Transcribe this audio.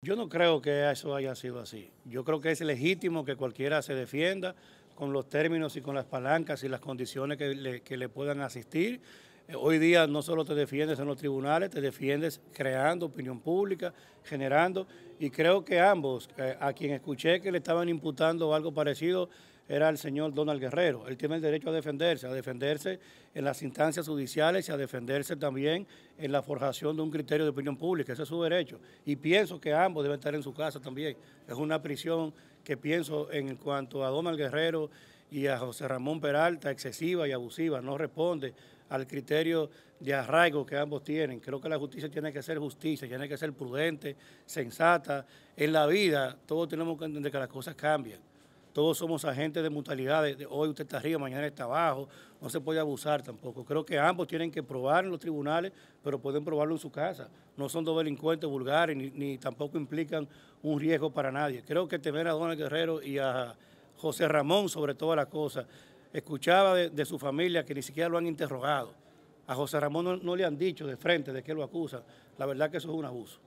Yo no creo que eso haya sido así. Yo creo que es legítimo que cualquiera se defienda con los términos y con las palancas y las condiciones que le, puedan asistir eh, hoy día no solo te defiendes en los tribunales, te defiendes creando opinión pública, generando, y creo que ambos, eh, a quien escuché que le estaban imputando algo parecido, era el señor Donald Guerrero. Él tiene el derecho a defenderse, a defenderse en las instancias judiciales y a defenderse también en la forjación de un criterio de opinión pública. Ese es su derecho. Y pienso que ambos deben estar en su casa también. Es una prisión que pienso en cuanto a Donald Guerrero y a José Ramón Peralta, excesiva y abusiva, no responde al criterio de arraigo que ambos tienen. Creo que la justicia tiene que ser justicia, tiene que ser prudente, sensata. En la vida todos tenemos que entender que las cosas cambian. Todos somos agentes de de Hoy usted está arriba, mañana está abajo. No se puede abusar tampoco. Creo que ambos tienen que probar en los tribunales, pero pueden probarlo en su casa. No son dos delincuentes vulgares ni, ni tampoco implican un riesgo para nadie. Creo que temer a Donald Guerrero y a José Ramón sobre todas las cosas escuchaba de, su familia que ni siquiera lo han interrogado. A José Ramón no, no le han dicho de frente de qué lo acusan. La verdad que eso es un abuso.